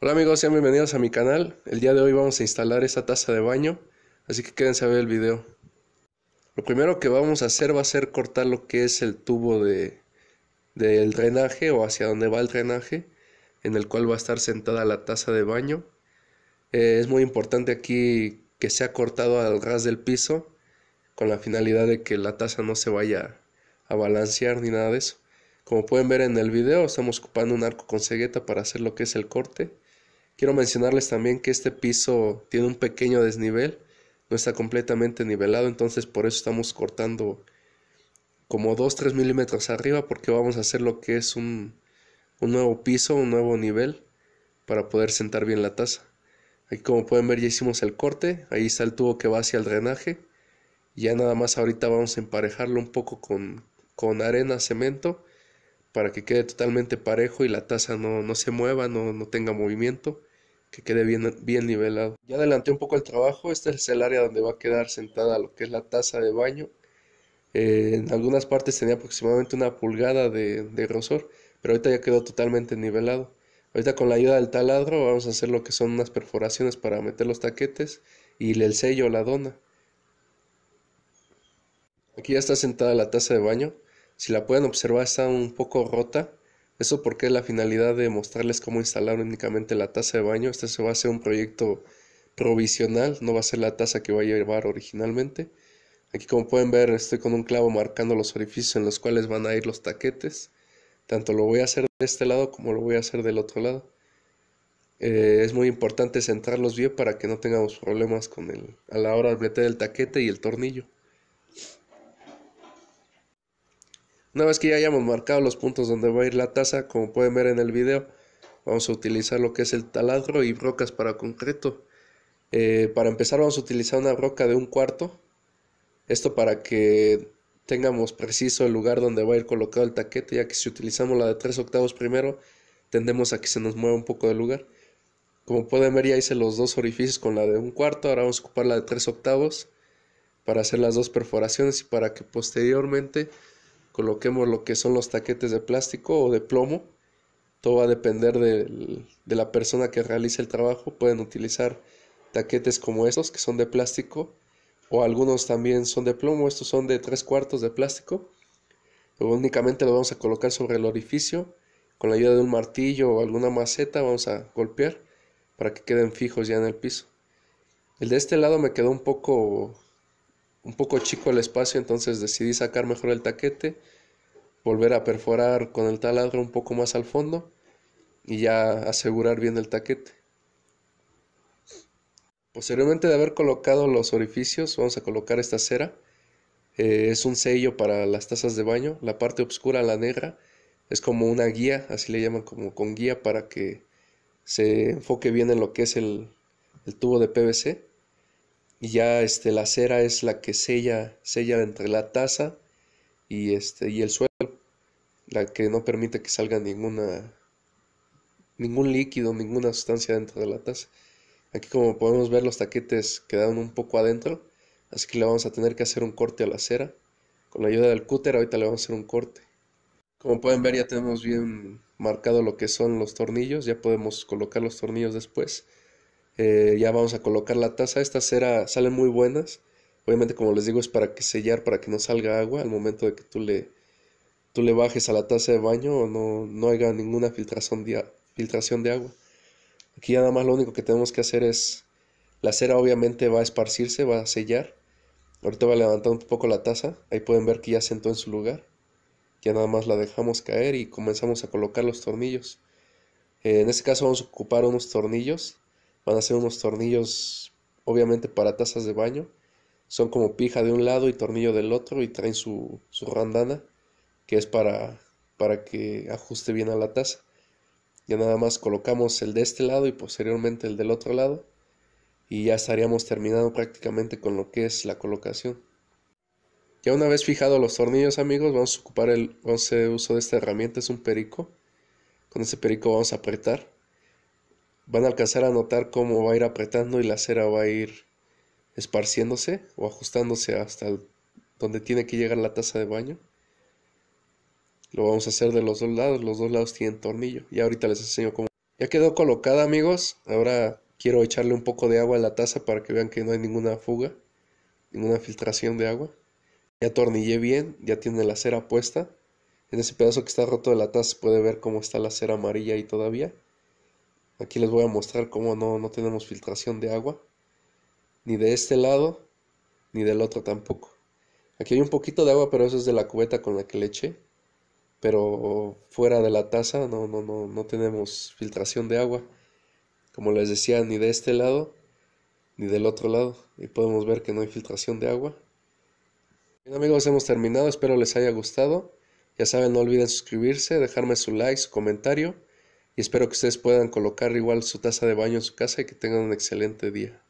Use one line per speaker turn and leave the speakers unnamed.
Hola amigos, sean bienvenidos a mi canal. El día de hoy vamos a instalar esta taza de baño, así que quédense a ver el video. Lo primero que vamos a hacer va a ser cortar lo que es el tubo de, del drenaje o hacia donde va el drenaje, en el cual va a estar sentada la taza de baño. Eh, es muy importante aquí que sea cortado al ras del piso, con la finalidad de que la taza no se vaya a balancear ni nada de eso. Como pueden ver en el video, estamos ocupando un arco con cegueta para hacer lo que es el corte. Quiero mencionarles también que este piso tiene un pequeño desnivel, no está completamente nivelado, entonces por eso estamos cortando como 2-3 milímetros arriba porque vamos a hacer lo que es un, un nuevo piso, un nuevo nivel para poder sentar bien la taza. Aquí como pueden ver ya hicimos el corte, ahí está el tubo que va hacia el drenaje. Ya nada más ahorita vamos a emparejarlo un poco con, con arena, cemento, para que quede totalmente parejo y la taza no, se mueva, no, no tenga movimiento que quede bien, bien nivelado. Ya adelanté un poco el trabajo, este es el área donde va a quedar sentada lo que es la taza de baño. Eh, en algunas partes tenía aproximadamente una pulgada de, de grosor, pero ahorita ya quedó totalmente nivelado. Ahorita con la ayuda del taladro vamos a hacer lo que son unas perforaciones para meter los taquetes y el sello la dona. Aquí ya está sentada la taza de baño. Si la pueden observar está un poco rota. Eso porque la finalidad de mostrarles cómo instalar únicamente la taza de baño, este se va a hacer un proyecto provisional, no va a ser la taza que va a llevar originalmente. Aquí como pueden ver estoy con un clavo marcando los orificios en los cuales van a ir los taquetes. Tanto lo voy a hacer de este lado como lo voy a hacer del otro lado. Eh, es muy importante centrarlos bien para que no tengamos problemas con el, a la hora de meter el taquete y el tornillo. Una vez que ya hayamos marcado los puntos donde va a ir la taza, como pueden ver en el video, vamos a utilizar lo que es el taladro y brocas para concreto. Eh, para empezar vamos a utilizar una broca de un cuarto. Esto para que tengamos preciso el lugar donde va a ir colocado el taquete, ya que si utilizamos la de 3 octavos primero, tendemos a que se nos mueva un poco de lugar. Como pueden ver ya hice los dos orificios con la de un cuarto, ahora vamos a ocupar la de 3 octavos para hacer las dos perforaciones y para que posteriormente coloquemos lo que son los taquetes de plástico o de plomo. Todo va a depender de, la persona que realice el trabajo. Pueden utilizar taquetes como estos que son de plástico o algunos también son de plomo. Estos son de tres cuartos de plástico. únicamente lo vamos a colocar sobre el orificio. Con la ayuda de un martillo o alguna maceta vamos a golpear para que queden fijos ya en el piso. El de este lado me quedó un poco un poco chico el espacio, entonces decidí sacar mejor el taquete, volver a perforar con el taladro un poco más al fondo y ya asegurar bien el taquete. Posteriormente de haber colocado los orificios, vamos a colocar esta cera. Eh, es un sello para las tazas de baño. La parte oscura, la negra, es como una guía, así le llaman como con guía para que se enfoque bien en lo que es el, el tubo de PVC y ya este, la cera es la que sella, sella entre la taza y, este, y el suelo, la que no permite que salga ninguna, ningún líquido, ninguna sustancia dentro de la taza. Aquí como podemos ver los taquetes quedaron un poco adentro, así que le vamos a tener que hacer un corte a la cera. Con la ayuda del cúter ahorita le vamos a hacer un corte. Como pueden ver ya tenemos bien marcado lo que son los tornillos, ya podemos colocar los tornillos después. Eh, ya vamos a colocar la taza. esta cera salen muy buenas. Obviamente, como les digo, es para que sellar, para que no salga agua al momento de que tú le, tú le bajes a la taza de baño o no, no haya ninguna filtración de, filtración de agua. Aquí nada más lo único que tenemos que hacer es, la cera obviamente va a esparcirse, va a sellar. Ahorita va a levantar un poco la taza, ahí pueden ver que ya sentó en su lugar. Ya nada más la dejamos caer y comenzamos a colocar los tornillos. Eh, en este caso vamos a ocupar unos tornillos Van a ser unos tornillos, obviamente para tazas de baño. Son como pija de un lado y tornillo del otro y traen su, su randana, que es para, para que ajuste bien a la taza. Ya nada más colocamos el de este lado y posteriormente el del otro lado. Y ya estaríamos terminando prácticamente con lo que es la colocación. Ya una vez fijados los tornillos amigos, vamos a ocupar el, vamos uso de esta herramienta, es un perico. Con ese perico vamos a apretar van a alcanzar a notar cómo va a ir apretando y la cera va a ir esparciéndose o ajustándose hasta donde tiene que llegar la taza de baño. Lo vamos a hacer de los dos lados, los dos lados tienen tornillo. Y ahorita les enseño cómo. Ya quedó colocada amigos, ahora quiero echarle un poco de agua a la taza para que vean que no hay ninguna fuga, ninguna filtración de agua. Ya tornillé bien, ya tiene la cera puesta. En ese pedazo que está roto de la taza se puede ver cómo está la cera amarilla ahí todavía. Aquí les voy a mostrar cómo no, tenemos filtración de agua. Ni de este lado, ni del otro tampoco. Aquí hay un poquito de agua, pero eso es de la cubeta con la que le eché. Pero fuera de la taza no, no tenemos filtración de agua. Como les decía, ni de este lado, ni del otro lado. Y podemos ver que no hay filtración de agua. Bien amigos, hemos terminado. Espero les haya gustado. Ya saben, no olviden suscribirse, dejarme su like, su comentario y espero que ustedes puedan colocar igual su taza de baño en su casa y que tengan un excelente día.